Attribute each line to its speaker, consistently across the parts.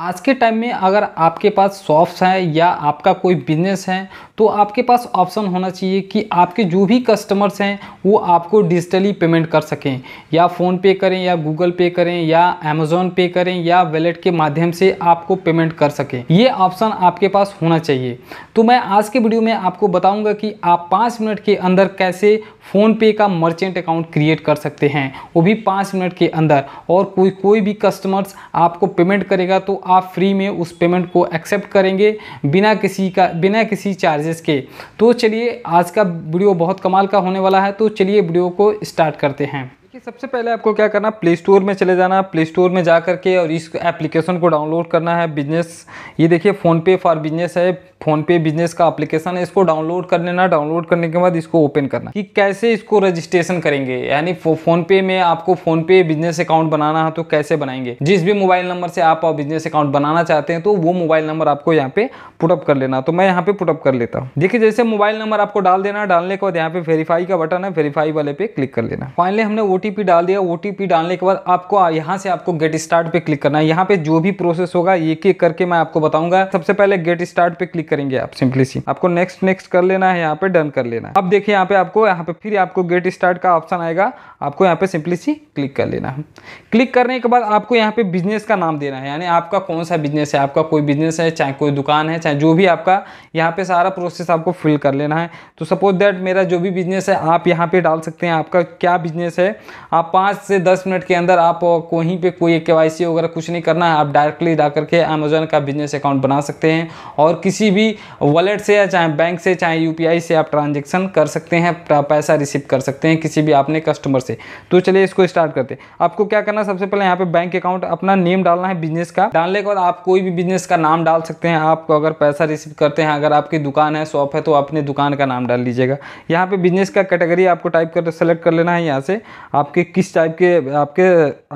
Speaker 1: आज के टाइम में अगर आपके पास शॉप्स हैं या आपका कोई बिजनेस है तो आपके पास ऑप्शन होना चाहिए कि आपके जो भी कस्टमर्स हैं वो आपको डिजिटली पेमेंट कर सकें या फ़ोन पे करें या गूगल पे करें या अमेज़ोन पे करें या वैलेट के माध्यम से आपको पेमेंट कर सकें ये ऑप्शन आपके पास होना चाहिए तो मैं आज के वीडियो में आपको बताऊँगा कि आप पाँच मिनट के अंदर कैसे फ़ोनपे का मर्चेंट अकाउंट क्रिएट कर सकते हैं वो भी पाँच मिनट के अंदर और कोई कोई भी कस्टमर्स आपको पेमेंट करेगा तो आप फ्री में उस पेमेंट को एक्सेप्ट करेंगे बिना किसी का बिना किसी चार्जेस के तो चलिए आज का वीडियो बहुत कमाल का होने वाला है तो चलिए वीडियो को स्टार्ट करते हैं देखिए सबसे पहले आपको क्या करना प्ले स्टोर में चले जाना प्ले स्टोर में जा करके और इस एप्लीकेशन को डाउनलोड करना है बिजनेस ये देखिए फ़ोनपे फॉर बिजनेस है फ़ोनपे बिजनेस का एप्लीकेशन है इसको डाउनलोड कर लेना डाउनलोड करने के बाद इसको ओपन करना कि कैसे इसको रजिस्ट्रेशन करेंगे यानी फ़ोनपे में आपको फ़ोनपे बिजनेस अकाउंट बनाना है तो कैसे बनाएंगे जिस भी मोबाइल नंबर से आप बिजनेस अकाउंट बनाना चाहते हैं तो वो मोबाइल नंबर आपको यहाँ पे पुटअप कर लेना तो मैं यहाँ पे पुटअप कर लेता हूँ देखिए जैसे मोबाइल नंबर आपको डाल देना डालने के बाद यहाँ पे वेरीफाई का बटन है वेरीफाई वाले पे क्लिक कर लेना फाइनली हमने ओ डाल दिया ओ डालने के बाद आपको यहाँ से आपको गेट स्टार्ट पे क्लिक करना है यहाँ पे जो भी प्रोसेस होगा एक एक करके मैं आपको बताऊंगा सबसे पहले गेट स्टार्ट पे क्लिक करेंगे आप सिंपली सी आपको नेक्स्ट नेक्स्ट कर लेना है यहाँ पे डन कर लेना अब देखिए यहाँ पे आपको यहाँ पे फिर आपको गेट स्टार्ट का ऑप्शन आएगा आपको यहाँ पे सिंपली सी क्लिक कर लेना है क्लिक करने के बाद आपको यहाँ पे बिजनेस का नाम देना है यानी आपका कौन सा बिजनेस है आपका कोई बिजनेस है चाहे कोई दुकान है चाहे जो भी आपका यहाँ पे सारा प्रोसेस आपको फिल कर लेना है तो सपोज दैट मेरा जो भी बिजनेस है आप यहाँ पे डाल सकते हैं आपका क्या बिजनेस है आप पाँच से दस मिनट के अंदर आप कहीं पे कोई के वगैरह कुछ नहीं करना है आप डायरेक्टली जा करके अमेजोन का बिजनेस अकाउंट बना सकते हैं और किसी भी वॉलेट से या चाहे बैंक से चाहे यू से आप ट्रांजेक्शन कर सकते हैं पैसा रिसीव कर सकते हैं किसी भी आपने कस्टमर से तो चलिए इसको स्टार्ट करते हैं आपको क्या करना सबसे पहले यहाँ पे बैंक अकाउंट अपना नेम डालना है बिजनेस का डालने के बाद आप कोई भी बिजनेस का नाम डाल सकते हैं आप अगर पैसा रिसीव करते हैं अगर आपकी दुकान है शॉप है तो अपने दुकान का नाम डाल लीजिएगा यहाँ पे बिजनेस का कैटेगरी आपको टाइप कर सेलेक्ट कर लेना है यहाँ से आपके किस टाइप के आपके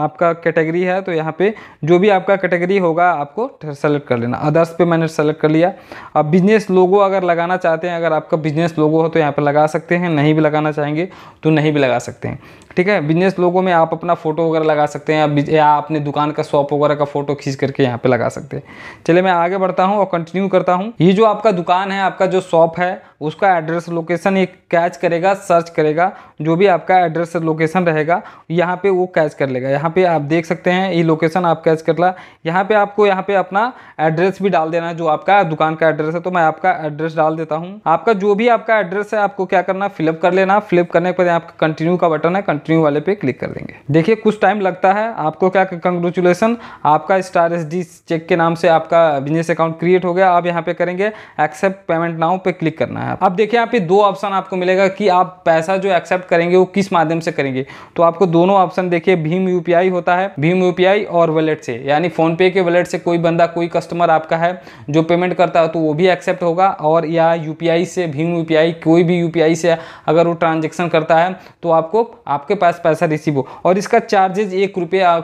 Speaker 1: आपका कैटेगरी है तो यहाँ पे जो भी आपका कैटेगरी होगा आपको सेलेक्ट कर लेना अदर्स पे मैंने सेलेक्ट कर लिया अब बिजनेस लोगो अगर लगाना चाहते हैं अगर आपका बिजनेस लोगो हो तो यहाँ पर लगा सकते हैं नहीं भी लगाना चाहेंगे तो नहीं भी लगा सकते हैं ठीक है बिजनेस लोगो में आप अपना फ़ोटो वगैरह लगा सकते हैं या अपने दुकान का शॉप वगैरह का फ़ोटो खींच करके यहाँ पर लगा सकते हैं चलिए मैं आगे बढ़ता हूँ और कंटिन्यू करता हूँ ये जो आपका दुकान है आपका जो शॉप है उसका एड्रेस लोकेशन ये कैच करेगा सर्च करेगा जो भी आपका एड्रेस लोकेशन रहेगा यहाँ पे वो कैच कर लेगा यहाँ पे आप देख सकते हैं ये लोकेशन आप कैच कर ला यहाँ पे आपको यहाँ पे अपना एड्रेस भी डाल देना है जो आपका दुकान का एड्रेस है तो मैं आपका एड्रेस डाल देता हूँ आपका जो भी आपका एड्रेस है आपको क्या करना फिलअप कर लेना फिलअप करने के बाद आपका कंटिन्यू का बटन है कंटिन्यू वाले पे क्लिक कर देंगे देखिए कुछ टाइम लगता है आपको क्या कंग्रेचुलेसन आपका स्टार एस डी चेक के नाम से आपका बिजनेस अकाउंट क्रिएट हो गया आप यहाँ पे करेंगे एक्सेप्ट पेमेंट नाउ पे क्लिक करना है आप अब देखिए यहाँ पे दो ऑप्शन आपको मिलेगा कि आप पैसा जो एक्सेप्ट करेंगे वो किस माध्यम से करेंगे तो आपको दोनों ऑप्शन देखिए भीम यूपीआई होता है भीम यूपीआई और वॉलेट से यानी फोनपे के वॉलेट से कोई बंदा कोई कस्टमर आपका है जो पेमेंट करता है तो वो भी एक्सेप्ट होगा और या यू से भीम यू कोई भी यू से अगर वो ट्रांजेक्शन करता है तो आपको आपके पास पैसा रिसीव हो और इसका चार्जेज एक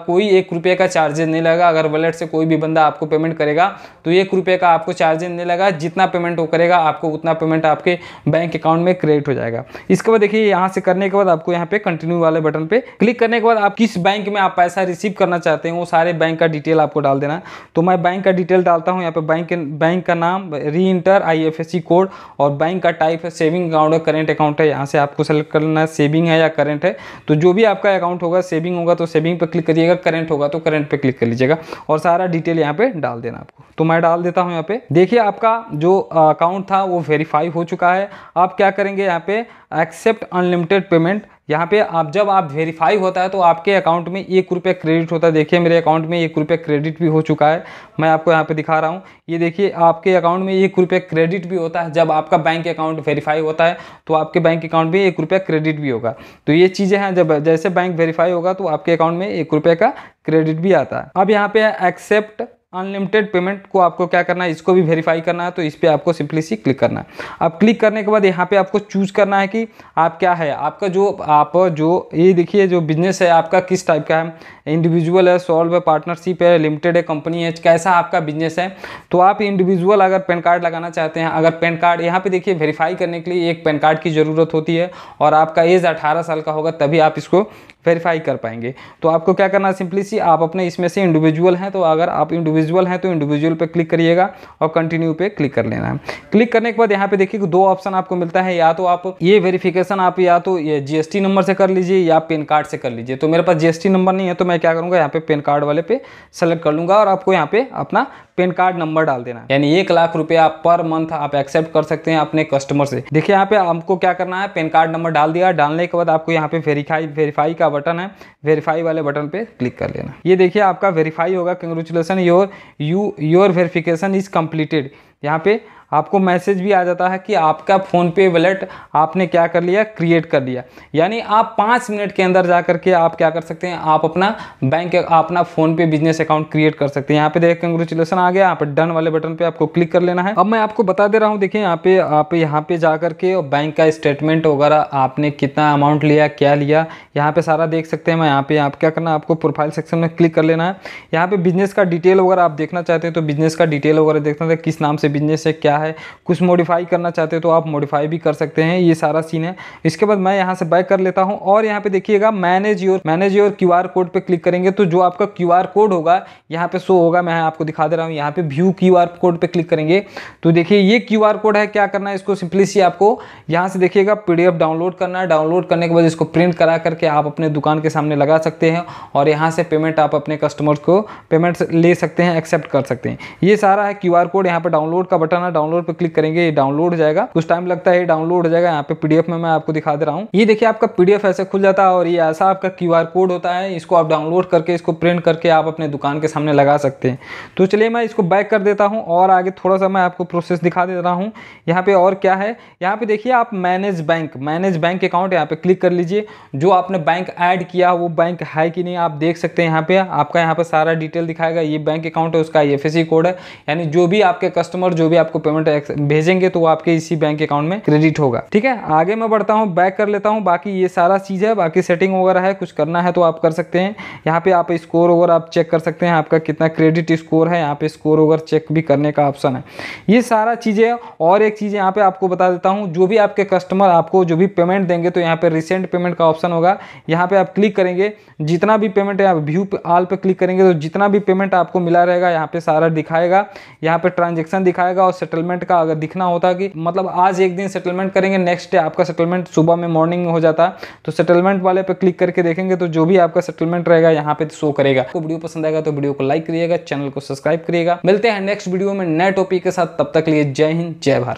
Speaker 1: कोई एक का चार्जेज नहीं लगा अगर वॉलेट से कोई भी बंदा आपको पेमेंट करेगा तो एक का आपको चार्जेज नहीं लगा जितना पेमेंट वो करेगा आपको उतना पेमेंट आपके बैंक अकाउंट में क्रेडिट हो जाएगा इसके बाद देखिए यहाँ से करने के बाद आपको यहाँ पे कंटिन्यू वाले बटन पे क्लिक करने के बाद आप किस बैंक में आप पैसा रिसीव करना चाहते हैं वो सारे बैंक का डिटेल आपको डाल देना तो मैं बैंक का डिटेल डालता हूँ यहाँ पे बैंक बैंक का नाम री इंटर आई कोड और बैंक का टाइप है सेविंग अकाउंट है करेंट अकाउंट है यहाँ से आपको सेलेक्ट करना है सेविंग है या करेंट है तो जो भी आपका अकाउंट होगा सेविंग होगा तो सेविंग पर क्लिक करिएगा करेंट होगा तो करेंट पर क्लिक कर लीजिएगा और सारा डिटेल यहाँ पे डाल देना आपको तो मैं डाल देता हूँ यहाँ पे देखिए आपका जो अकाउंट था वो वेरीफाई हो चुका है आप क्या करेंगे यहाँ पे एक्सेप्ट अनलिमिटेड पेमेंट यहाँ पे आप जब आप वेरीफाई होता है तो आपके अकाउंट में एक रुपये क्रेडिट होता है देखिए मेरे अकाउंट में एक रुपये क्रेडिट भी हो चुका है मैं आपको यहाँ पे दिखा रहा हूँ ये देखिए आपके अकाउंट में एक रुपये क्रेडिट भी होता है जब आपका बैंक अकाउंट वेरीफाई होता है तो आपके बैंक अकाउंट में एक रुपये क्रेडिट भी होगा तो ये चीज़ें हैं जब जैसे बैंक वेरीफाई होगा तो आपके अकाउंट में एक रुपये का क्रेडिट भी आता है अब यहाँ पे एक्सेप्ट अनलिमिटेड पेमेंट को आपको क्या करना है इसको भी वेरीफाई करना है तो इस पर आपको सिंपली सी क्लिक करना है अब क्लिक करने के बाद यहाँ पे आपको चूज करना है कि आप क्या है आपका जो आप जो ये देखिए जो बिजनेस है आपका किस टाइप का है इंडिविजुअल है सॉल्व है पार्टनरशिप है लिमिटेड है कंपनी है कैसा आपका बिजनेस है तो आप इंडिविजुअल अगर पेन कार्ड लगाना चाहते हैं अगर पेन कार्ड यहाँ पर देखिए वेरीफाई करने के लिए एक पेन कार्ड की ज़रूरत होती है और आपका एज अठारह साल का होगा तभी आप इसको वेरीफाई कर पाएंगे तो आपको क्या करना है सिंपली सी आप अपने इसमें से इंडिविजुअल हैं तो अगर आप इंडिविजुअल हैं तो इंडिविजुअल पर क्लिक करिएगा और कंटिन्यू पे क्लिक कर लेना है क्लिक करने के बाद यहाँ पे देखिए दो ऑप्शन आपको मिलता है या तो आप ये वेरीफिकेशन आप या तो ये जी नंबर से कर लीजिए या पेन कार्ड से कर लीजिए तो मेरे पास जी नंबर नहीं है तो मैं क्या करूँगा यहाँ पे पेन कार्ड वाले पे सेलेक्ट कर लूँगा और आपको यहाँ पे अपना पेन कार्ड नंबर डाल देना यानी एक लाख रुपया पर मंथ आप एक्सेप्ट कर सकते हैं अपने कस्टमर से देखिए यहाँ पे आपको क्या करना है पेन कार्ड नंबर डाल दिया डालने के बाद आपको यहाँ पे वेरीफाई वेरीफाई का बटन है वेरीफाई वाले बटन पे क्लिक कर लेना ये देखिए आपका वेरीफाई होगा congratulation your you your verification is completed यहाँ पे आपको मैसेज भी आ जाता है कि आपका फ़ोन पे वॉलेट आपने क्या कर लिया क्रिएट कर लिया यानी आप पाँच मिनट के अंदर जा करके आप क्या कर सकते हैं आप अपना बैंक अपना फ़ोन पे बिजनेस अकाउंट क्रिएट कर सकते हैं यहाँ पे देखिए कंग्रेचुलेसन आ गया यहाँ पे डन वाले बटन पे आपको क्लिक कर लेना है अब मैं आपको बता दे रहा हूँ देखिए यहाँ पे आप यहाँ पे जा करके और बैंक का स्टेटमेंट वगैरह आपने कितना अमाउंट लिया क्या लिया यहाँ पे सारा देख सकते हैं मैं यहाँ पे आप क्या करना आपको प्रोफाइल सेक्शन में क्लिक कर लेना है यहाँ पे बिजनेस का डिटेल वगैरह आप देखना चाहते हैं तो बिजनेस का डिटेल वगैरह देखना था तो किस नाम से बिजनेस है क्या मिला है कुछ मॉडिफाई करना चाहते हो तो आप मॉडिफाई भी कर सकते हैं ये सारा सीन है इसके बाद मैं यहाँ से बैक कर लेता हूँ और यहाँ पे देखिएगा manage your manage your Q code पर क्लिक करेंगे तो जो आपका क्यू कोड होगा यहाँ पे शो होगा मैं आपको दिखा दे रहा हूँ यहाँ पे व्यू क्यू कोड पर क्लिक करेंगे तो देखिए ये क्यू कोड है क्या करना है इसको सिंपली सी आपको यहाँ से देखिएगा पी डाउनलोड करना है डाउनलोड करने के बाद इसको प्रिंट करा करके आप अपने दुकान के सामने लगा सकते हैं और यहाँ से पेमेंट आप अपने कस्टमर्स को पेमेंट ले सकते हैं एक्सेप्ट कर सकते हैं ये सारा है क्यूआर कोड यहाँ पर डाउनलोड का बटन है डाउनलोड डाउनलोड पर क्लिक करेंगे ये डाउनलोड हो जाएगा कुछ टाइम लगता है डाउनलोड हो जाएगा यहाँ पे पीडीएफ में मैं आपको दिखा दे रहा हूँ ये देखिए आपका पीडीएफ ऐसे खुल जाता है और ये ऐसा आपका क्यू कोड होता है इसको आप डाउनलोड करके इसको प्रिंट करके आप अपने दुकान के सामने लगा सकते हैं तो चलिए मैं इसको बैक कर देता हूँ और आगे थोड़ा सा मैं आपको प्रोसेस दिखा दे रहा हूँ यहाँ पे और क्या है यहाँ पे देखिए आप manage bank manage bank account यहाँ पे क्लिक कर लीजिए जो आपने बैंक ऐड किया वो बैंक है कि नहीं आप देख सकते हैं यहाँ पे आपका यहाँ पे सारा डिटेल दिखाएगा ये बैंक अकाउंट है उसका एफ कोड है यानी जो भी आपके कस्टमर जो भी आपको पेमेंट पेमेंट भेजेंगे तो आपके इसी बैंक अकाउंट में क्रेडिट होगा ठीक है आगे मैं बढ़ता हूँ बैक कर लेता हूँ बाकी ये सारा चीज़ है बाकी सेटिंग वगैरह है कुछ करना है तो आप कर सकते हैं यहाँ पे आप स्कोर वगैरह आप चेक कर सकते हैं आपका कितना क्रेडिट स्कोर है यहाँ पे स्कोर वगैरह चेक भी करने का ऑप्शन है ये सारा चीज़ें और एक चीज़ यहाँ पे आपको बता देता हूँ जो भी आपके कस्टमर आपको जो भी पेमेंट देंगे तो यहाँ पे रिसेंट पेमेंट का ऑप्शन होगा यहाँ पे आप क्लिक करेंगे जितना भी पेमेंट है आप व्यू आल पे क्लिक करेंगे तो जितना भी पेमेंट आपको मिला रहेगा यहाँ पे सारा दिखाएगा यहाँ पे ट्रांजेक्शन दिखाएगा और सेटलमेंट सेटलमेंट का अगर दिखना होता कि मतलब आज एक दिन सेटलमेंट करेंगे नेक्स्ट डे आपका सेटलमेंट सुबह में मॉर्निंग हो जाता तो सेटलमेंट वाले पे क्लिक करके देखेंगे तो जो भी आपका सेटलमेंट रहेगा यहाँ पे शो करेगा आपको वीडियो पसंद आएगा तो वीडियो को लाइक करिएगा चैनल को सब्सक्राइब करिएगा मिलते हैं नेक्स्ट वीडियो में नए टॉपिक के साथ तब तक लिए जय हिंद जय भारत